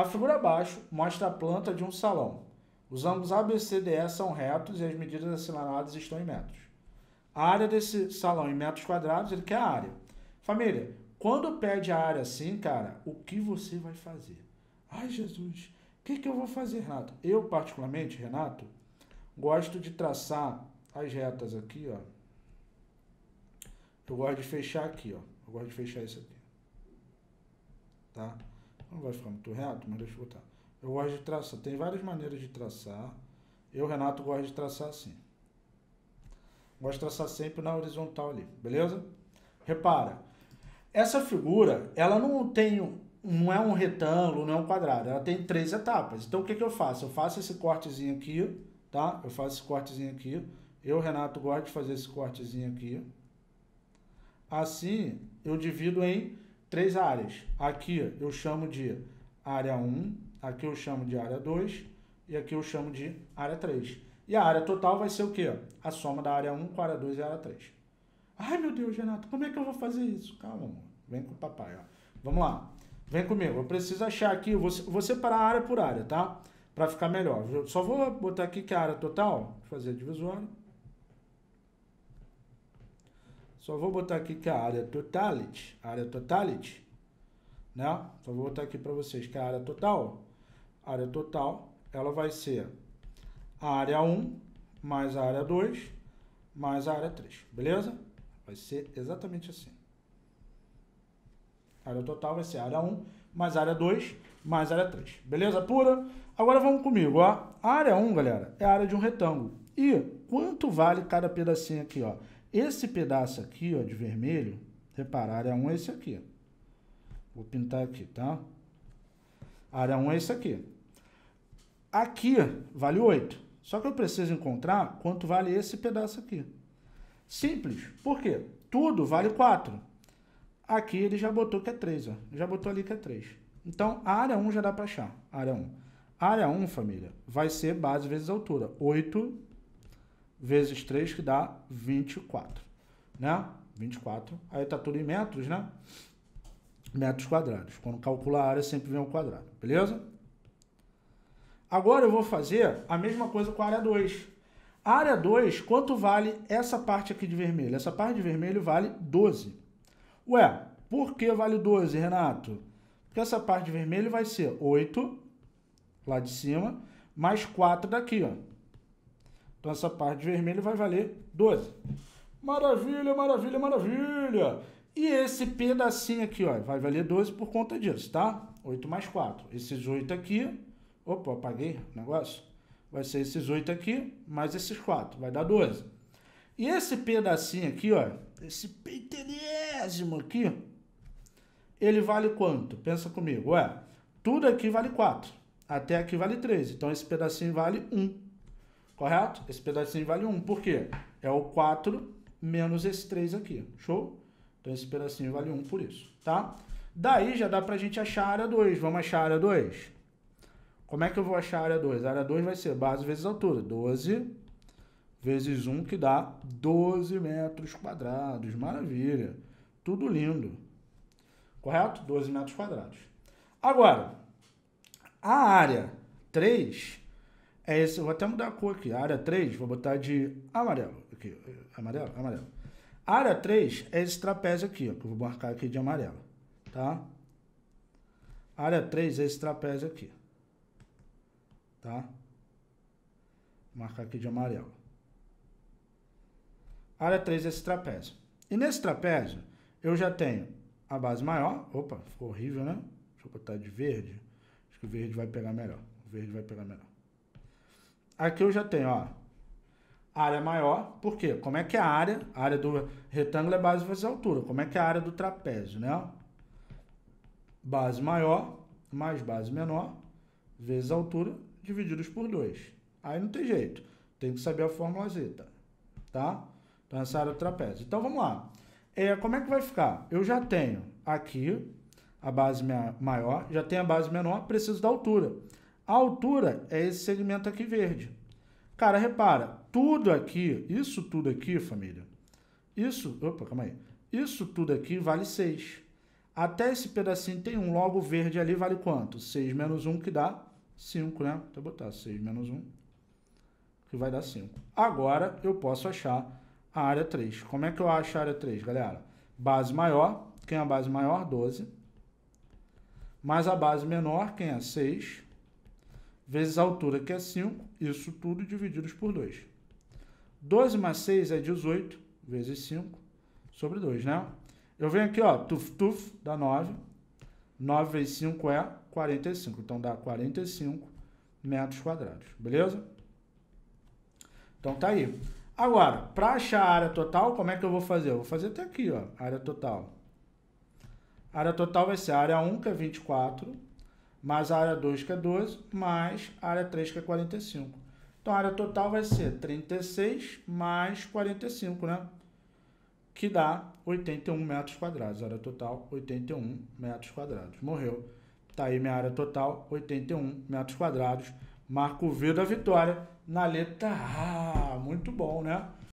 A figura abaixo mostra a planta de um salão. Os ângulos ABCDE são retos e as medidas assinaladas estão em metros. A área desse salão em metros quadrados, ele quer a área. Família, quando pede a área assim, cara, o que você vai fazer? Ai, Jesus, o que, que eu vou fazer, Renato? Eu, particularmente, Renato, gosto de traçar as retas aqui, ó. Eu gosto de fechar aqui, ó. Eu gosto de fechar isso aqui. Tá? Não vai ficar muito reto, mas deixa eu botar. Eu gosto de traçar. Tem várias maneiras de traçar. Eu, Renato, gosto de traçar assim. Gosto de traçar sempre na horizontal ali, beleza? Repara, essa figura, ela não tem, não é um retângulo, não é um quadrado, ela tem três etapas. Então o que, que eu faço? Eu faço esse cortezinho aqui, tá? Eu faço esse cortezinho aqui. Eu, Renato, gosto de fazer esse cortezinho aqui. Assim, eu divido em três áreas. Aqui eu chamo de área 1, aqui eu chamo de área 2 e aqui eu chamo de área 3. E a área total vai ser o quê? A soma da área 1 com a área 2 e a área 3. Ai, meu Deus, Renato, como é que eu vou fazer isso? Calma, amor. Vem com o papai, ó. Vamos lá. Vem comigo. Eu preciso achar aqui, vou, vou separar área por área, tá? Para ficar melhor. Eu só vou botar aqui que é a área total, fazer divisório. Só vou botar aqui que é a área totality, área totality, né? Só vou botar aqui para vocês que é a área total. área total, ela vai ser a área 1 mais a área 2 mais a área 3, beleza? Vai ser exatamente assim. A área total vai ser a área 1 mais a área 2 mais a área 3, beleza pura? Agora vamos comigo, ó. A área 1, galera, é a área de um retângulo. E quanto vale cada pedacinho aqui, ó? Esse pedaço aqui, ó, de vermelho, reparar, área 1 é esse aqui. Vou pintar aqui, tá? A área 1 é esse aqui. Aqui vale 8. Só que eu preciso encontrar quanto vale esse pedaço aqui. Simples. Por quê? Tudo vale 4. Aqui ele já botou que é 3, ó. Já botou ali que é 3. Então, a área 1 já dá para achar. A área 1. área 1, família, vai ser base vezes altura. 8 vezes 3, que dá 24, né? 24, aí tá tudo em metros, né? Metros quadrados. Quando calcular a área, sempre vem um quadrado, beleza? Agora eu vou fazer a mesma coisa com a área 2. A área 2, quanto vale essa parte aqui de vermelho? Essa parte de vermelho vale 12. Ué, por que vale 12, Renato? Porque essa parte de vermelho vai ser 8, lá de cima, mais 4 daqui, ó. Então essa parte vermelha vai valer 12. Maravilha, maravilha, maravilha! E esse pedacinho aqui, ó, vai valer 12 por conta disso, tá? 8 mais 4. Esses 8 aqui, opa, apaguei o negócio. Vai ser esses 8 aqui, mais esses 4, vai dar 12. E esse pedacinho aqui, ó, esse pentelésimo aqui, ele vale quanto? Pensa comigo, ué, tudo aqui vale 4, até aqui vale 3, então esse pedacinho vale 1. Correto? Esse pedacinho vale 1. Por quê? É o 4 menos esse 3 aqui. Show? Então esse pedacinho vale 1 por isso, tá? Daí já dá pra gente achar a área 2. Vamos achar a área 2? Como é que eu vou achar a área 2? A área 2 vai ser base vezes altura. 12 vezes 1 que dá 12 metros quadrados. Maravilha. Tudo lindo. Correto? 12 metros quadrados. Agora, a área 3 é esse, eu vou até mudar a cor aqui. A área 3, vou botar de amarelo. Aqui, amarelo, amarelo. A área 3 é esse trapézio aqui, ó, que eu vou marcar aqui de amarelo, tá? A área 3 é esse trapézio aqui, tá? Vou marcar aqui de amarelo. A área 3 é esse trapézio. E nesse trapézio, eu já tenho a base maior. Opa, ficou horrível, né? Deixa eu botar de verde. Acho que o verde vai pegar melhor. O verde vai pegar melhor aqui eu já tenho, ó, área maior, por quê? Como é que é a área, a área do retângulo é base vezes altura, como é que é a área do trapézio, né? Base maior mais base menor vezes altura divididos por 2. Aí não tem jeito, tem que saber a fórmula Z, tá? Então essa área do trapézio. Então vamos lá. É, como é que vai ficar? Eu já tenho aqui a base maior, já tenho a base menor, preciso da altura. A altura é esse segmento aqui verde. Cara, repara, tudo aqui, isso tudo aqui, família, isso, opa, calma aí, isso tudo aqui vale 6. Até esse pedacinho tem 1, um, logo verde ali vale quanto? 6 menos 1 que dá 5, né? Vou botar 6 menos 1, que vai dar 5. Agora eu posso achar a área 3. Como é que eu acho a área 3, galera? Base maior, quem é a base maior? 12. Mais a base menor, quem é? 6 vezes a altura, que é 5, isso tudo dividido por 2. 12 mais 6 é 18, vezes 5, sobre 2, né? Eu venho aqui, ó, tuf, tuf, dá 9. 9 vezes 5 é 45, então dá 45 metros quadrados, beleza? Então tá aí. Agora, para achar a área total, como é que eu vou fazer? Eu vou fazer até aqui, ó, área total. A área total vai ser a área 1, que é 24, mais a área 2, que é 12, mais a área 3, que é 45. Então, a área total vai ser 36 mais 45, né? Que dá 81 metros quadrados. A área total, 81 metros quadrados. Morreu. Tá aí minha área total, 81 metros quadrados. Marco V da vitória na letra A. Muito bom, né?